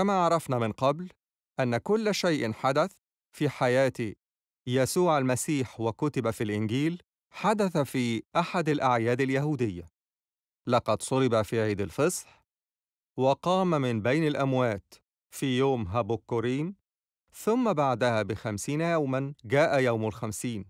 كما عرفنا من قبل ان كل شيء حدث في حياه يسوع المسيح وكتب في الانجيل حدث في احد الاعياد اليهوديه لقد صلب في عيد الفصح وقام من بين الاموات في يوم هابوكوريم ثم بعدها بخمسين يوما جاء يوم الخمسين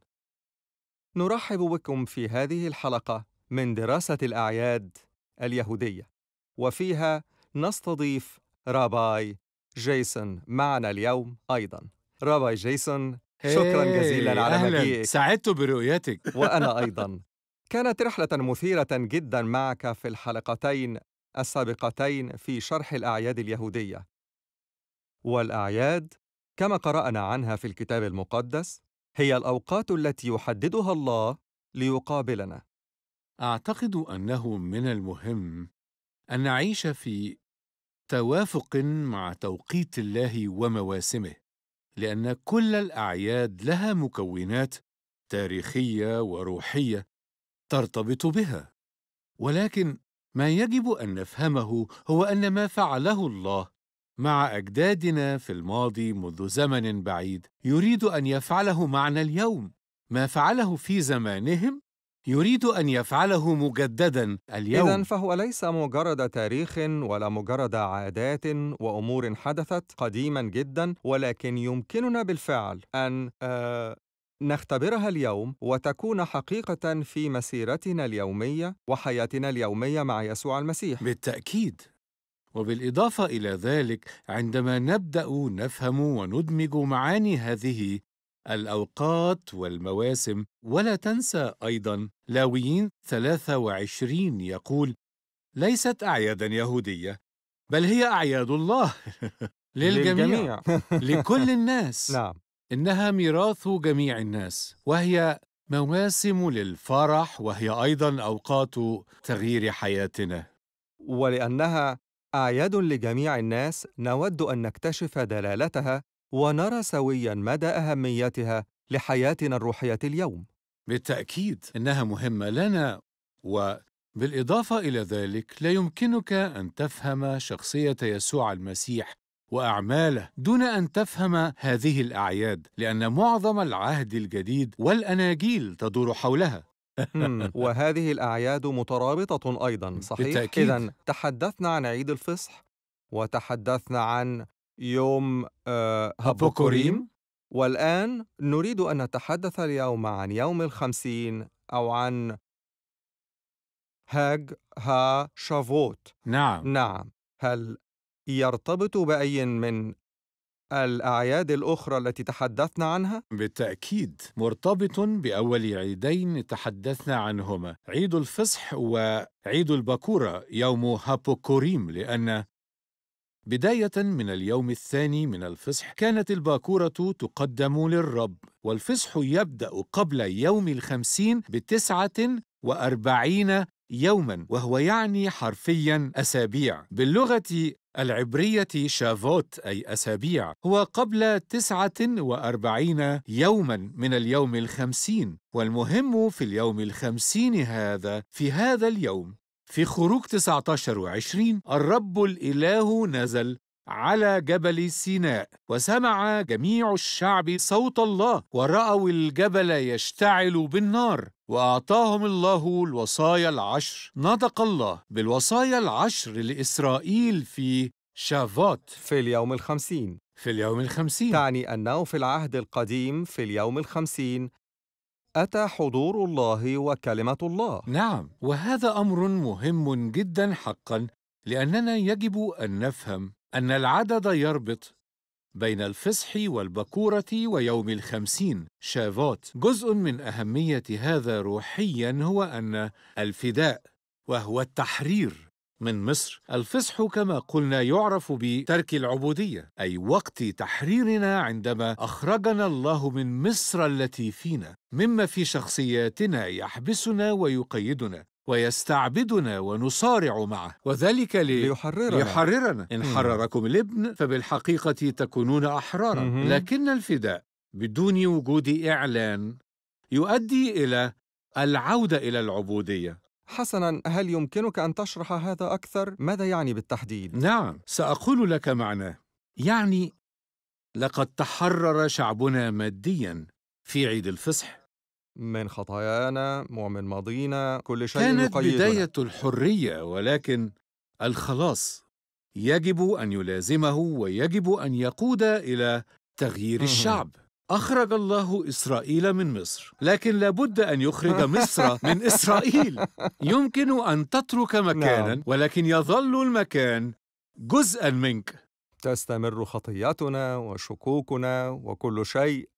نرحب بكم في هذه الحلقه من دراسه الاعياد اليهوديه وفيها نستضيف راباي جيسون معنا اليوم أيضاً راباي جيسون شكرا جزيلا على مجيئك سعدت برؤيتك وأنا أيضا كانت رحلة مثيرة جدا معك في الحلقتين السابقتين في شرح الأعياد اليهودية والأعياد كما قرأنا عنها في الكتاب المقدس هي الأوقات التي يحددها الله ليقابلنا أعتقد أنه من المهم أن نعيش في توافق مع توقيت الله ومواسمه لان كل الاعياد لها مكونات تاريخيه وروحيه ترتبط بها ولكن ما يجب ان نفهمه هو ان ما فعله الله مع اجدادنا في الماضي منذ زمن بعيد يريد ان يفعله معنا اليوم ما فعله في زمانهم يريد أن يفعله مجدداً اليوم إذا فهو ليس مجرد تاريخ ولا مجرد عادات وأمور حدثت قديماً جداً ولكن يمكننا بالفعل أن آه نختبرها اليوم وتكون حقيقة في مسيرتنا اليومية وحياتنا اليومية مع يسوع المسيح بالتأكيد وبالإضافة إلى ذلك عندما نبدأ نفهم وندمج معاني هذه الأوقات والمواسم ولا تنسى أيضا لاويين 23 يقول ليست أعيادا يهودية بل هي أعياد الله للجميع للجميع. لكل الناس نعم إنها ميراث جميع الناس وهي مواسم للفرح وهي أيضا أوقات تغيير حياتنا ولأنها أعياد لجميع الناس نود أن نكتشف دلالتها ونرى سوياً مدى أهميتها لحياتنا الروحية اليوم. بالتأكيد إنها مهمة لنا وبالإضافة إلى ذلك لا يمكنك أن تفهم شخصية يسوع المسيح واعماله دون ان تفهم هذه الاعياد لان معظم العهد الجديد والاناجيل تدور حولها وهذه الاعياد مترابطه ايضا صحيح اذا تحدثنا عن عيد الفصح وتحدثنا عن يوم آه، هابوكوريم والآن نريد أن نتحدث اليوم عن يوم الخمسين أو عن هاج ها شافوت نعم نعم هل يرتبط بأي من الأعياد الأخرى التي تحدثنا عنها؟ بالتأكيد مرتبط بأول عيدين تحدثنا عنهما عيد الفصح وعيد البكورة يوم هابوكوريم لأن بداية من اليوم الثاني من الفصح كانت الباكورة تقدم للرب والفصح يبدأ قبل يوم الخمسين بتسعة وأربعين يوما وهو يعني حرفيا أسابيع باللغة العبرية شافوت أي أسابيع هو قبل تسعة وأربعين يوما من اليوم الخمسين والمهم في اليوم الخمسين هذا في هذا اليوم في خروج 19 و20 الرب الإله نزل على جبل سيناء وسمع جميع الشعب صوت الله ورأوا الجبل يشتعل بالنار وأعطاهم الله الوصايا العشر نطق الله بالوصايا العشر لإسرائيل في شافوت في اليوم الخمسين في اليوم الخمسين تعني أنه في العهد القديم في اليوم الخمسين أتى حضور الله وكلمة الله نعم وهذا أمر مهم جدا حقا لأننا يجب أن نفهم أن العدد يربط بين الفصح والبكورة ويوم الخمسين شافات. جزء من أهمية هذا روحيا هو أن الفداء وهو التحرير من مصر الفصح كما قلنا يعرف بترك العبودية أي وقت تحريرنا عندما أخرجنا الله من مصر التي فينا مما في شخصياتنا يحبسنا ويقيدنا ويستعبدنا ونصارع معه وذلك لي... ليحررنا ليحررنا إن حرركم الابن فبالحقيقة تكونون أحرارا لكن الفداء بدون وجود إعلان يؤدي إلى العودة إلى العبودية حسنا هل يمكنك أن تشرح هذا أكثر؟ ماذا يعني بالتحديد؟ نعم سأقول لك معناه يعني لقد تحرر شعبنا ماديا في عيد الفصح من خطايانا ومن ماضينا كل شيء كانت يقيدنا. بداية الحرية ولكن الخلاص يجب أن يلازمه ويجب أن يقود إلى تغيير الشعب أخرج الله إسرائيل من مصر لكن لابد أن يخرج مصر من إسرائيل يمكن أن تترك مكانا نعم. ولكن يظل المكان جزءا منك تستمر خطياتنا وشكوكنا وكل شيء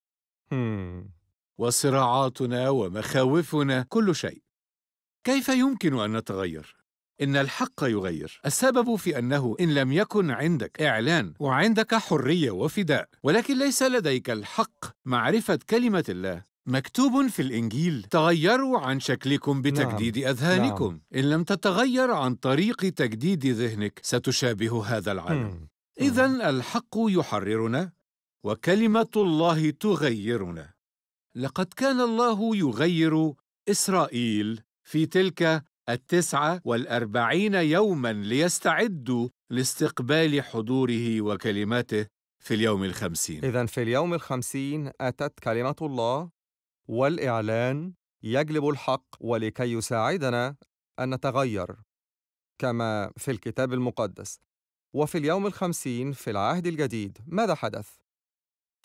وصراعاتنا ومخاوفنا كل شيء كيف يمكن أن نتغير؟ إن الحق يغير السبب في أنه إن لم يكن عندك إعلان وعندك حرية وفداء ولكن ليس لديك الحق معرفة كلمة الله مكتوب في الإنجيل تغيروا عن شكلكم بتجديد نعم. أذهانكم نعم. إن لم تتغير عن طريق تجديد ذهنك ستشابه هذا العالم إذا الحق يحررنا وكلمة الله تغيرنا لقد كان الله يغير إسرائيل في تلك التسعة والأربعين يوماً ليستعدوا لاستقبال حضوره وكلماته في اليوم الخمسين إذا في اليوم الخمسين أتت كلمة الله والإعلان يجلب الحق ولكي يساعدنا أن نتغير كما في الكتاب المقدس وفي اليوم الخمسين في العهد الجديد ماذا حدث؟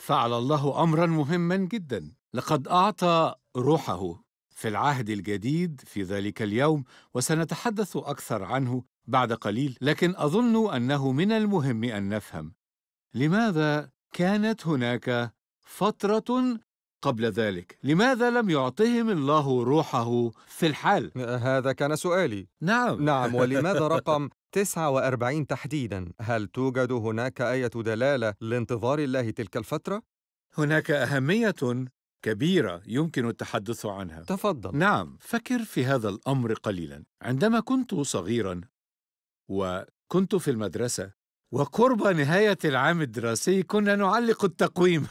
فعل الله أمرا مهما جدا لقد أعطى روحه في العهد الجديد في ذلك اليوم وسنتحدث اكثر عنه بعد قليل لكن اظن انه من المهم ان نفهم لماذا كانت هناك فتره قبل ذلك لماذا لم يعطهم الله روحه في الحال أه، هذا كان سؤالي نعم نعم ولماذا رقم 49 تحديدا هل توجد هناك ايه دلاله لانتظار الله تلك الفتره هناك اهميه كبيرة يمكن التحدث عنها تفضل نعم فكر في هذا الأمر قليلا عندما كنت صغيرا وكنت في المدرسة وقرب نهاية العام الدراسي كنا نعلق التقويم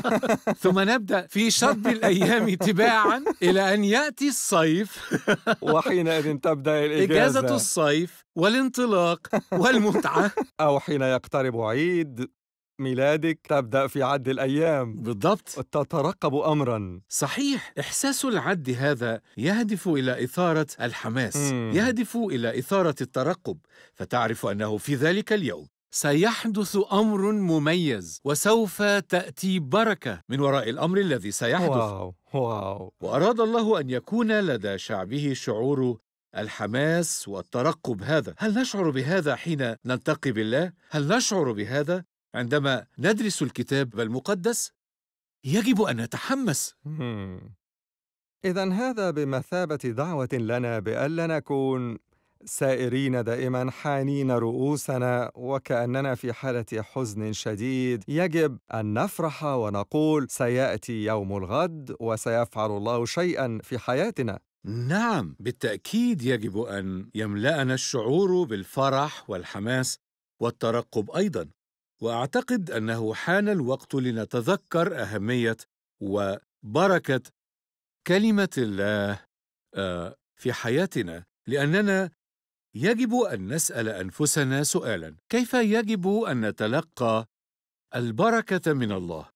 ثم نبدأ في شطب الأيام تباعا إلى أن يأتي الصيف وحينئذ تبدأ الإجازة إجازة الصيف والانطلاق والمتعة أو حين يقترب عيد ميلادك تبدأ في عد الأيام بالضبط تترقب أمرا صحيح إحساس العد هذا يهدف إلى إثارة الحماس مم. يهدف إلى إثارة الترقب فتعرف أنه في ذلك اليوم سيحدث امر مميز وسوف تاتي بركه من وراء الامر الذي سيحدث واو واو واراد الله ان يكون لدى شعبه شعور الحماس والترقب هذا هل نشعر بهذا حين نلتقي بالله هل نشعر بهذا عندما ندرس الكتاب المقدس يجب ان نتحمس اذا هذا بمثابه دعوه لنا بألا نكون سائرين دائما حانين رؤوسنا وكاننا في حاله حزن شديد يجب ان نفرح ونقول سياتي يوم الغد وسيفعل الله شيئا في حياتنا نعم بالتاكيد يجب ان يملانا الشعور بالفرح والحماس والترقب ايضا واعتقد انه حان الوقت لنتذكر اهميه وبركه كلمه الله آه، في حياتنا لاننا يجب ان نسال انفسنا سؤالا كيف يجب ان نتلقى البركه من الله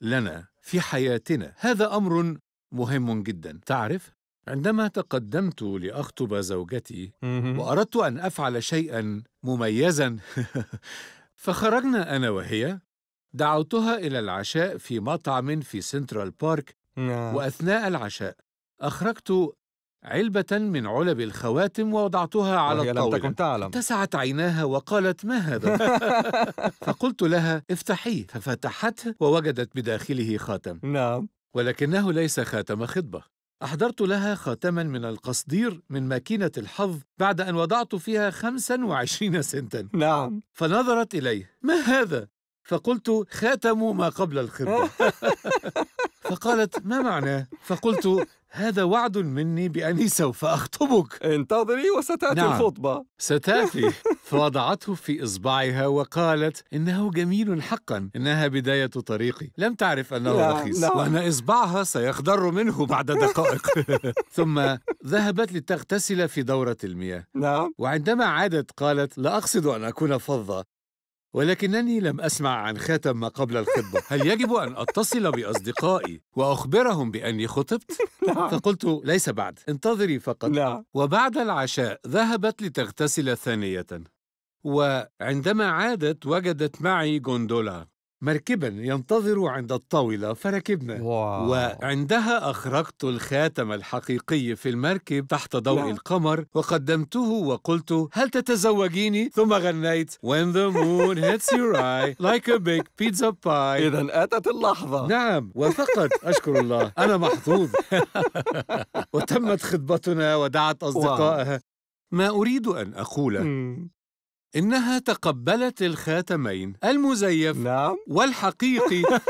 لنا في حياتنا هذا امر مهم جدا تعرف عندما تقدمت لاخطب زوجتي واردت ان افعل شيئا مميزا فخرجنا أنا وهي دعوتها إلى العشاء في مطعم في سنترال بارك نعم. وأثناء العشاء أخرجت علبة من علب الخواتم ووضعتها على الطاولة لم تكن تعلم اتسعت عيناها وقالت ما هذا؟ فقلت لها افتحيه ففتحته ووجدت بداخله خاتم نعم ولكنه ليس خاتم خطبة أحضرت لها خاتما من القصدير من ماكينة الحظ بعد أن وضعت فيها خمسا وعشرين سنتا نعم فنظرت إليه ما هذا؟ فقلت خاتم ما قبل الخرقة فقالت ما معناه فقلت هذا وعد مني بأني سوف أخطبك انتظري وستأتي نعم. الخطبة ستأتي فوضعته في إصبعها وقالت إنه جميل حقا إنها بداية طريقي لم تعرف أنه نعم، رخيص نعم. وأن إصبعها سيخضر منه بعد دقائق ثم ذهبت لتغتسل في دورة المياه نعم وعندما عادت قالت لا أقصد أن أكون فظة ولكنني لم أسمع عن خاتم ما قبل الخطبة هل يجب أن أتصل بأصدقائي وأخبرهم بأني خطبت؟ لا. نعم. فقلت ليس بعد انتظري فقط لا. وبعد العشاء ذهبت لتغتسل ثانية وعندما عادت وجدت معي جوندولا مركبا ينتظر عند الطاولة فركبنا واو. وعندها أخرجت الخاتم الحقيقي في المركب تحت ضوء لا. القمر وقدمته وقلت هل تتزوجيني؟ ثم غنيت When the moon hits your eye like a big pizza pie إذا أتت اللحظة نعم وفقط أشكر الله أنا محظوظ وتمت خطبتنا ودعت أصدقائها واو. ما أريد أن أقوله إنها تقبلت الخاتمين المزيف نعم والحقيقي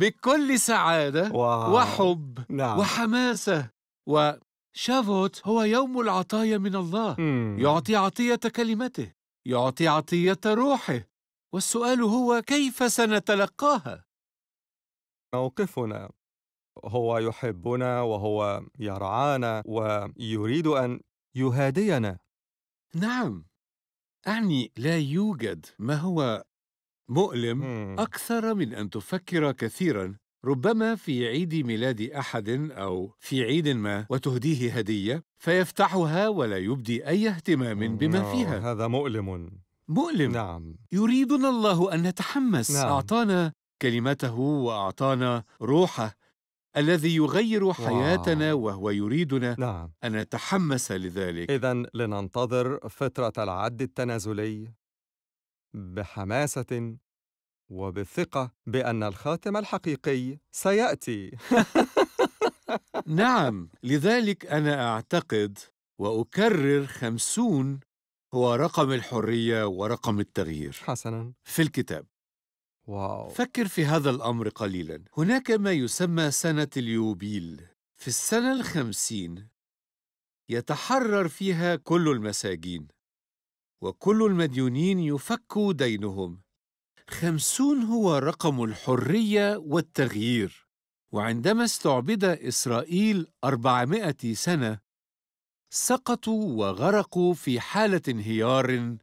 بكل سعادة واو. وحب نعم. وحماسة وشافوت هو يوم العطايا من الله مم. يعطي عطية كلمته يعطي عطية روحه والسؤال هو كيف سنتلقاها؟ موقفنا هو يحبنا وهو يرعانا ويريد أن يهادينا نعم أعني لا يوجد ما هو مؤلم أكثر من أن تفكر كثيرا ربما في عيد ميلاد أحد أو في عيد ما وتهديه هدية فيفتحها ولا يبدي أي اهتمام بما نعم، فيها هذا مؤلم مؤلم نعم يريدنا الله أن نتحمس نعم. أعطانا كلمته وأعطانا روحه الذي يغير حياتنا وهو يريدنا نعم. أن نتحمس لذلك إذا لننتظر فترة العد التنازلي بحماسة وبثقة بأن الخاتم الحقيقي سيأتي نعم لذلك أنا أعتقد وأكرر خمسون هو رقم الحرية ورقم التغيير حسناً في الكتاب واو. فكر في هذا الأمر قليلا هناك ما يسمى سنة اليوبيل في السنة الخمسين يتحرر فيها كل المساجين وكل المديونين يفك دينهم خمسون هو رقم الحرية والتغيير وعندما استعبد إسرائيل أربعمائة سنة سقطوا وغرقوا في حالة انهيار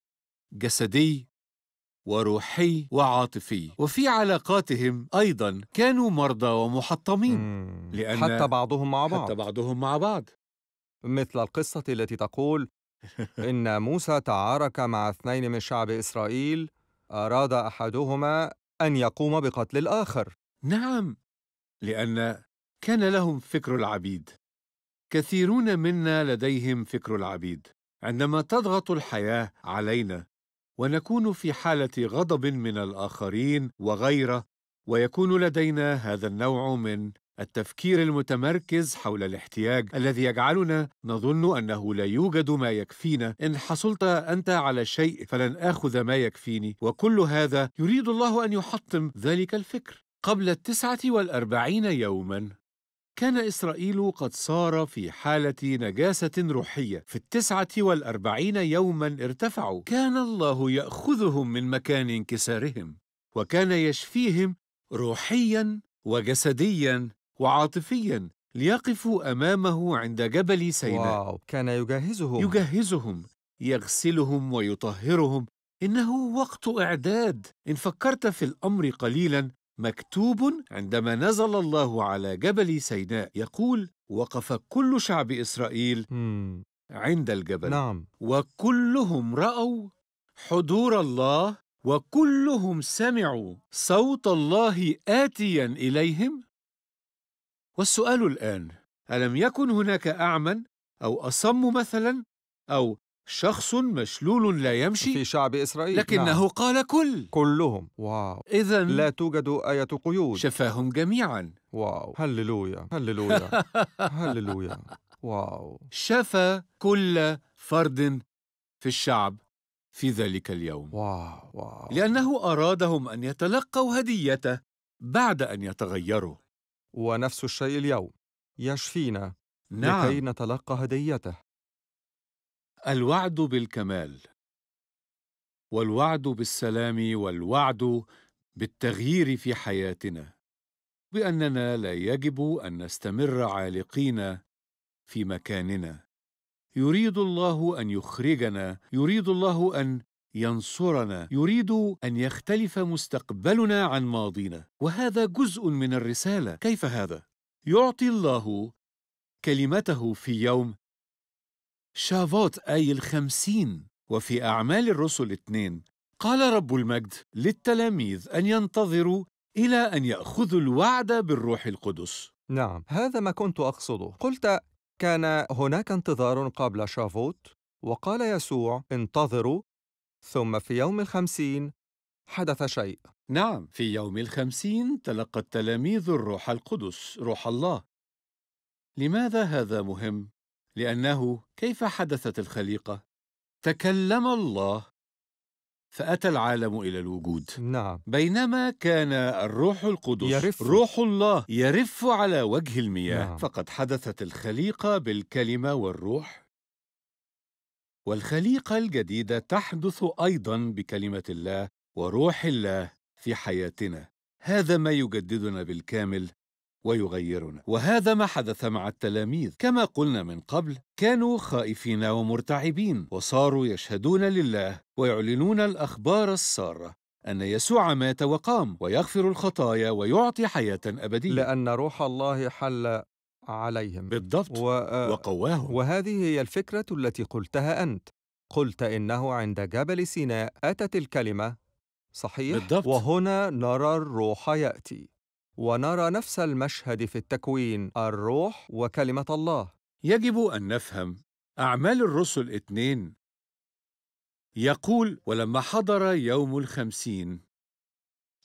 جسدي وروحي وعاطفي وفي علاقاتهم أيضا كانوا مرضى ومحطمين لأن حتى بعضهم مع بعض حتى بعضهم مع بعض مثل القصة التي تقول إن موسى تعارك مع اثنين من شعب إسرائيل أراد أحدهما أن يقوم بقتل الآخر نعم لأن كان لهم فكر العبيد كثيرون منا لديهم فكر العبيد عندما تضغط الحياة علينا ونكون في حاله غضب من الاخرين وغيره ويكون لدينا هذا النوع من التفكير المتمركز حول الاحتياج الذي يجعلنا نظن انه لا يوجد ما يكفينا ان حصلت انت على شيء فلن اخذ ما يكفيني وكل هذا يريد الله ان يحطم ذلك الفكر قبل التسعه والاربعين يوما كان إسرائيل قد صار في حالة نجاسة روحية في التسعة والأربعين يوما ارتفعوا كان الله يأخذهم من مكان انكسارهم وكان يشفيهم روحيا وجسديا وعاطفيا ليقفوا أمامه عند جبل سيناء واو كان يجهزهم يجهزهم يغسلهم ويطهرهم إنه وقت إعداد إن فكرت في الأمر قليلا مكتوب عندما نزل الله على جبل سيناء يقول وقف كل شعب إسرائيل عند الجبل نعم وكلهم رأوا حضور الله وكلهم سمعوا صوت الله آتيا إليهم والسؤال الآن ألم يكن هناك أعمى أو أصم مثلا أو شخص مشلول لا يمشي في شعب إسرائيل لكنه نعم. قال كل كلهم واو إذا لا توجد آية قيود شفاهم جميعا واو هللويا هللويا هللويا واو شفى كل فرد في الشعب في ذلك اليوم واو واو لأنه أرادهم أن يتلقوا هديته بعد أن يتغيروا ونفس الشيء اليوم يشفينا نعم. لكي نتلقى هديته الوعد بالكمال والوعد بالسلام والوعد بالتغيير في حياتنا باننا لا يجب ان نستمر عالقين في مكاننا يريد الله ان يخرجنا يريد الله ان ينصرنا يريد ان يختلف مستقبلنا عن ماضينا وهذا جزء من الرساله كيف هذا يعطي الله كلمته في يوم شافوت أي الخمسين وفي أعمال الرسل اثنين قال رب المجد للتلاميذ أن ينتظروا إلى أن يأخذوا الوعد بالروح القدس نعم هذا ما كنت أقصده قلت كان هناك انتظار قبل شافوت وقال يسوع انتظروا ثم في يوم الخمسين حدث شيء نعم في يوم الخمسين تلقى التلاميذ الروح القدس روح الله لماذا هذا مهم؟ لأنه كيف حدثت الخليقة؟ تكلم الله فأتى العالم إلى الوجود نعم بينما كان الروح القدس يرف. روح الله يرف على وجه المياه نعم. فقد حدثت الخليقة بالكلمة والروح والخليقة الجديدة تحدث أيضا بكلمة الله وروح الله في حياتنا هذا ما يجددنا بالكامل ويغيرنا وهذا ما حدث مع التلاميذ كما قلنا من قبل كانوا خائفين ومرتعبين وصاروا يشهدون لله ويعلنون الاخبار الساره ان يسوع مات وقام ويغفر الخطايا ويعطي حياه ابديه لان روح الله حل عليهم بالضبط و... آه، وقواهم وهذه هي الفكره التي قلتها انت قلت انه عند جبل سيناء اتت الكلمه صحيح بالضبط. وهنا نرى الروح ياتي ونرى نفس المشهد في التكوين الروح وكلمة الله يجب أن نفهم أعمال الرسل اثنين يقول ولما حضر يوم الخمسين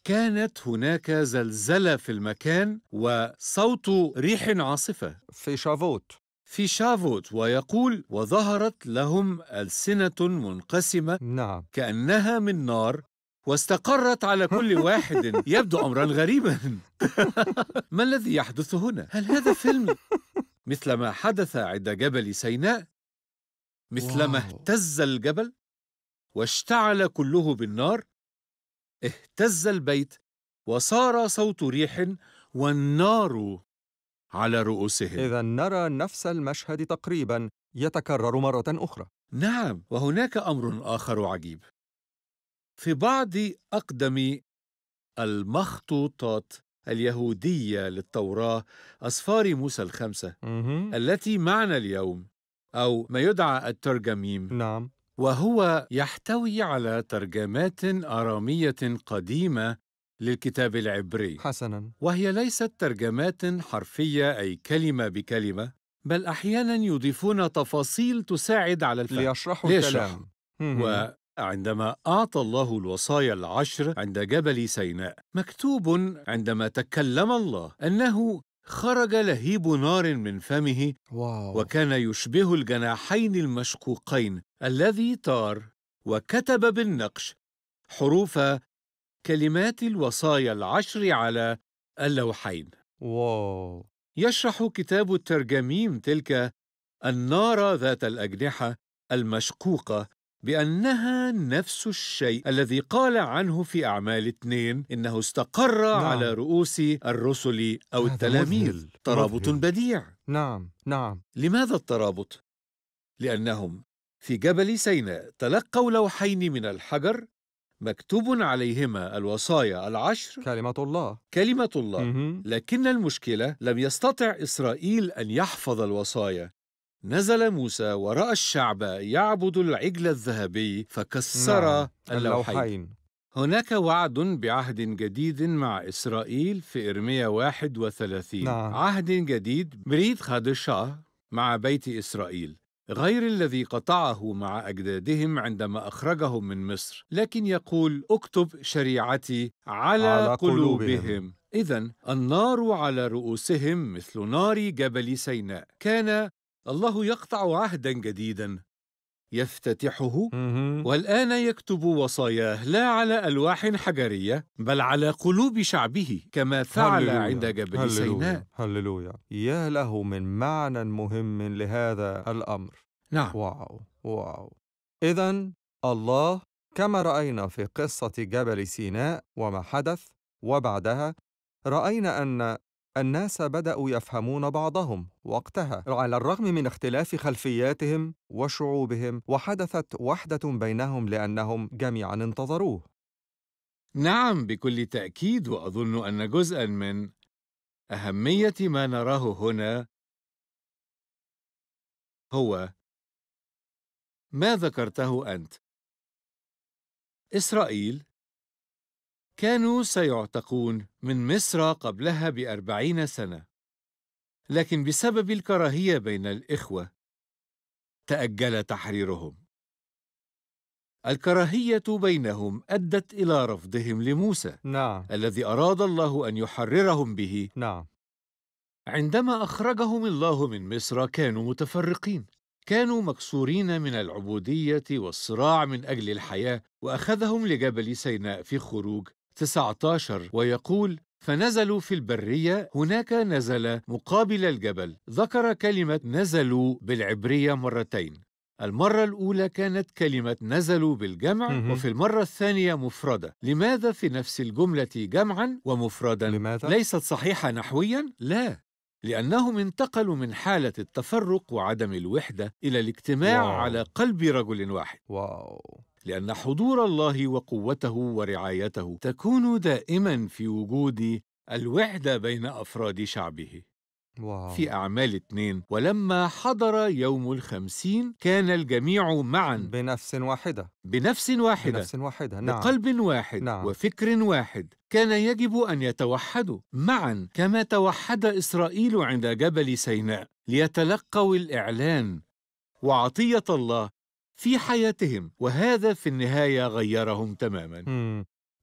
كانت هناك زلزلة في المكان وصوت ريح عاصفة في شافوت في شافوت ويقول وظهرت لهم ألسنة منقسمة نعم كأنها من نار واستقرت على كل واحد يبدو أمرا غريبا ما الذي يحدث هنا؟ هل هذا فيلم؟ مثل ما حدث عند جبل سيناء مثلما اهتز الجبل واشتعل كله بالنار اهتز البيت وصار صوت ريح والنار على رؤوسهم إذا نرى نفس المشهد تقريبا يتكرر مرة أخرى نعم وهناك أمر آخر عجيب في بعض أقدم المخطوطات اليهودية للتوراة أسفار موسى الخمسة التي معنا اليوم أو ما يدعى الترجميم نعم وهو يحتوي على ترجمات أرامية قديمة للكتاب العبري حسنا وهي ليست ترجمات حرفية أي كلمة بكلمة بل أحيانا يضيفون تفاصيل تساعد على الفهم ليشرحوا الكلام عندما أعطى الله الوصايا العشر عند جبل سيناء مكتوب عندما تكلم الله أنه خرج لهيب نار من فمه واو. وكان يشبه الجناحين المشقوقين الذي طار وكتب بالنقش حروف كلمات الوصايا العشر على اللوحين واو. يشرح كتاب الترجميم تلك النار ذات الأجنحة المشقوقة بأنها نفس الشيء الذي قال عنه في أعمال اثنين إنه استقر نعم. على رؤوس الرسل أو التلاميذ ترابط مذهل. بديع نعم نعم لماذا الترابط؟ لأنهم في جبل سيناء تلقوا لوحين من الحجر مكتوب عليهما الوصايا العشر كلمة الله كلمة الله لكن المشكلة لم يستطع إسرائيل أن يحفظ الوصايا نزل موسى ورأى الشعب يعبد العجل الذهبي فكسر نعم. اللوحين. هناك وعد بعهد جديد مع إسرائيل في إرميا 31 نعم. عهد جديد بريد خادشاه مع بيت إسرائيل غير الذي قطعه مع أجدادهم عندما أخرجهم من مصر لكن يقول اكتب شريعتي على, على قلوبهم, قلوبهم. إذا النار على رؤوسهم مثل نار جبل سيناء كان الله يقطع عهدا جديدا يفتتحه والان يكتب وصاياه لا على الواح حجريه بل على قلوب شعبه كما فعل عند جبل هللويا سيناء هللويا يا له من معنى مهم لهذا الامر نعم واو واو اذا الله كما راينا في قصه جبل سيناء وما حدث وبعدها راينا ان الناس بدأوا يفهمون بعضهم وقتها على الرغم من اختلاف خلفياتهم وشعوبهم وحدثت وحدة بينهم لأنهم جميعا انتظروه نعم بكل تأكيد وأظن أن جزءا من أهمية ما نراه هنا هو ما ذكرته أنت إسرائيل كانوا سيعتقون من مصر قبلها بأربعين سنة لكن بسبب الكراهية بين الإخوة تأجل تحريرهم الكراهية بينهم أدت إلى رفضهم لموسى نعم. الذي أراد الله أن يحررهم به نعم. عندما أخرجهم الله من مصر كانوا متفرقين كانوا مكسورين من العبودية والصراع من أجل الحياة وأخذهم لجبل سيناء في خروج 19 ويقول فنزلوا في البرية هناك نزل مقابل الجبل ذكر كلمة نزلوا بالعبرية مرتين المرة الأولى كانت كلمة نزلوا بالجمع وفي المرة الثانية مفردة لماذا في نفس الجملة جمعا ومفردا لماذا؟ ليست صحيحة نحويا؟ لا لأنهم انتقلوا من حالة التفرق وعدم الوحدة إلى الاجتماع واو. على قلب رجل واحد واو. لان حضور الله وقوته ورعايته تكون دائما في وجود الوحده بين افراد شعبه في أعمال اثنين ولما حضر يوم الخمسين كان الجميع معا بنفس واحدة بنفس واحدة بنفس واحدة نعم بقلب واحد نعم. وفكر واحد كان يجب أن يتوحدوا معا كما توحد إسرائيل عند جبل سيناء ليتلقوا الإعلان وعطية الله في حياتهم وهذا في النهاية غيرهم تماما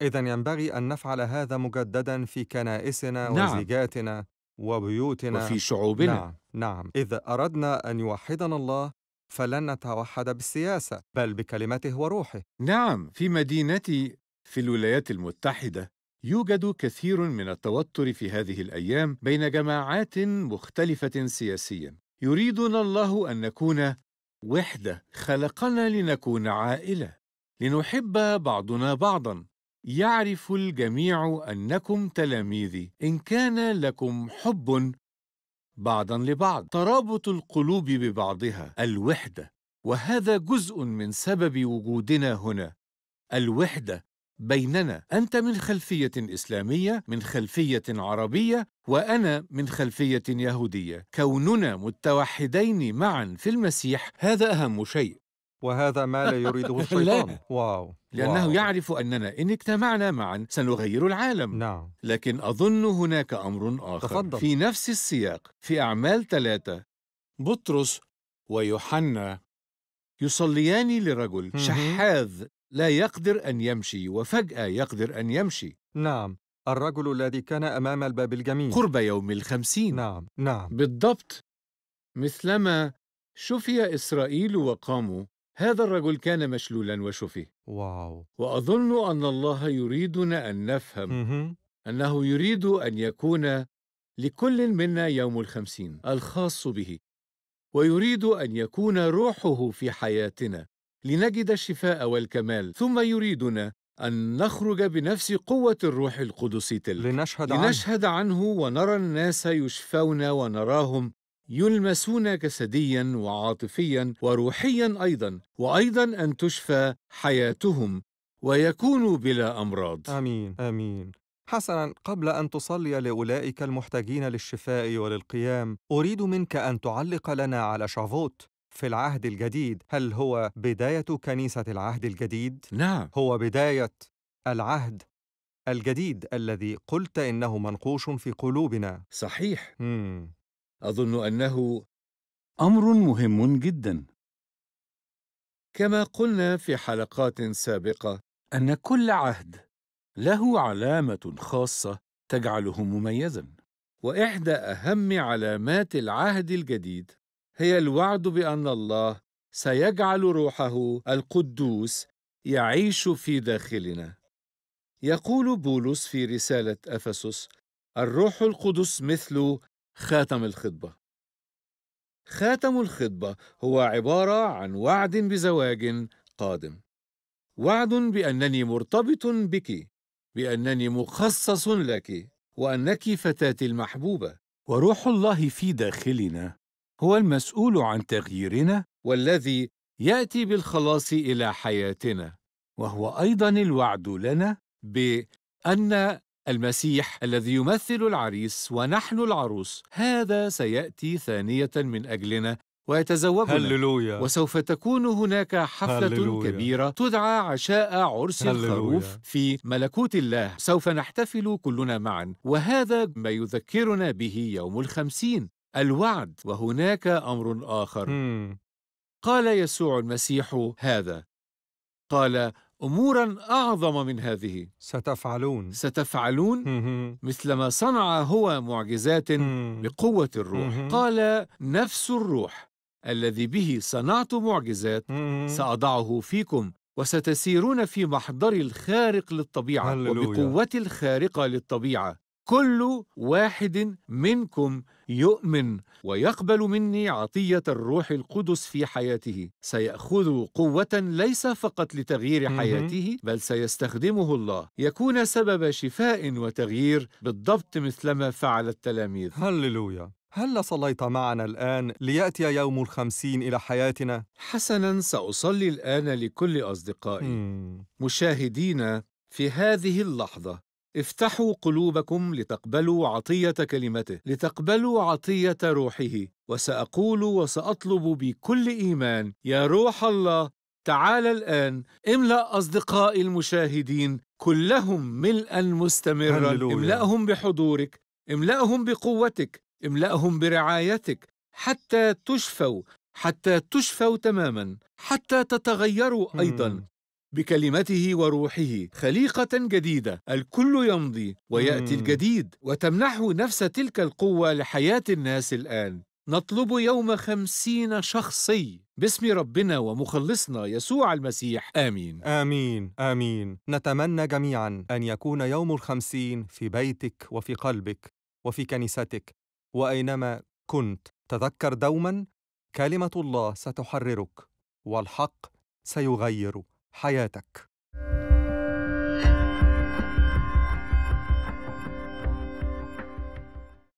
إذا ينبغي أن نفعل هذا مجددا في كنائسنا نعم. وزيجاتنا وبيوتنا وفي شعوبنا نعم. نعم إذا أردنا أن يوحدنا الله فلن نتوحد بالسياسة بل بكلمته وروحه نعم في مدينتي في الولايات المتحدة يوجد كثير من التوتر في هذه الأيام بين جماعات مختلفة سياسياً يريدنا الله أن نكون وحدة خلقنا لنكون عائلة لنحب بعضنا بعضا يعرف الجميع أنكم تلاميذي إن كان لكم حب بعضا لبعض ترابط القلوب ببعضها الوحدة وهذا جزء من سبب وجودنا هنا الوحدة بيننا انت من خلفيه اسلاميه من خلفيه عربيه وانا من خلفيه يهوديه كوننا متوحدين معا في المسيح هذا اهم شيء وهذا ما لا يريده الشيطان لا. واو لأنه واو. يعرف أننا إن اجتمعنا معا سنغير العالم نعم. لكن أظن هناك أمر آخر تفضل. في نفس السياق في أعمال ثلاثة بطرس ويوحنا يصليان لرجل شحاذ لا يقدر أن يمشي وفجأة يقدر أن يمشي نعم الرجل الذي كان أمام الباب الجميل قرب يوم الخمسين نعم نعم بالضبط مثلما شفي إسرائيل وقاموا هذا الرجل كان مشلولا وشفي واو وأظن أن الله يريدنا أن نفهم مه. أنه يريد أن يكون لكل منا يوم الخمسين الخاص به ويريد أن يكون روحه في حياتنا لنجد الشفاء والكمال ثم يريدنا أن نخرج بنفس قوة الروح القدس تلك لنشهد, لنشهد عنه, عنه ونرى الناس يشفون ونراهم يلمسون جسديا وعاطفيا وروحيا أيضا وأيضا أن تشفى حياتهم ويكونوا بلا أمراض آمين آمين حسنا قبل أن تصلي لأولئك المحتاجين للشفاء وللقيام أريد منك أن تعلق لنا على شافوت في العهد الجديد هل هو بداية كنيسة العهد الجديد؟ نعم هو بداية العهد الجديد الذي قلت إنه منقوش في قلوبنا صحيح مم. أظن أنه أمر مهم جدا كما قلنا في حلقات سابقة أن كل عهد له علامة خاصة تجعله مميزا وإحدى أهم علامات العهد الجديد هي الوعد بان الله سيجعل روحه القدوس يعيش في داخلنا يقول بولس في رساله افسس الروح القدس مثل خاتم الخطبه خاتم الخطبه هو عباره عن وعد بزواج قادم وعد بانني مرتبط بك بانني مخصص لك وانك فتاتي المحبوبه وروح الله في داخلنا هو المسؤول عن تغييرنا والذي ياتي بالخلاص الى حياتنا وهو ايضا الوعد لنا بان المسيح الذي يمثل العريس ونحن العروس هذا سياتي ثانيه من اجلنا ويتزوجنا هللويا. وسوف تكون هناك حفلة هللويا. كبيرة تدعى عشاء عرس هللويا. الخروف في ملكوت الله سوف نحتفل كلنا معا وهذا ما يذكرنا به يوم الخمسين الوعد وهناك امر اخر مم. قال يسوع المسيح هذا قال امورا اعظم من هذه ستفعلون ستفعلون مثلما مثل ما صنع هو معجزات بقوه الروح قال نفس الروح الذي به صنعت معجزات ساضعه فيكم وستسيرون في محضر الخارق للطبيعه وبقوه وبقوتي الخارقه للطبيعه كل واحد منكم يؤمن ويقبل مني عطيه الروح القدس في حياته سياخذ قوه ليس فقط لتغيير حياته بل سيستخدمه الله يكون سبب شفاء وتغيير بالضبط مثلما فعل التلاميذ هللويا هل صليت معنا الآن ليأتي يوم الخمسين إلى حياتنا؟ حسناً سأصلي الآن لكل أصدقائي مشاهدينا في هذه اللحظة افتحوا قلوبكم لتقبلوا عطية كلمته، لتقبلوا عطية روحه، وسأقول وسأطلب بكل إيمان: يا روح الله تعال الآن املأ أصدقائي المشاهدين كلهم ملأً مستمرا، املأهم بحضورك، املأهم بقوتك، املأهم برعايتك، حتى تشفوا، حتى تشفوا تماما، حتى تتغيروا أيضا، بكلمته وروحه خليقة جديدة الكل يمضي ويأتي الجديد وتمنحه نفس تلك القوة لحياة الناس الآن نطلب يوم خمسين شخصي باسم ربنا ومخلصنا يسوع المسيح آمين آمين آمين نتمنى جميعا أن يكون يوم الخمسين في بيتك وفي قلبك وفي كنيستك وأينما كنت تذكر دوما كلمة الله ستحررك والحق سيغيرك حياتك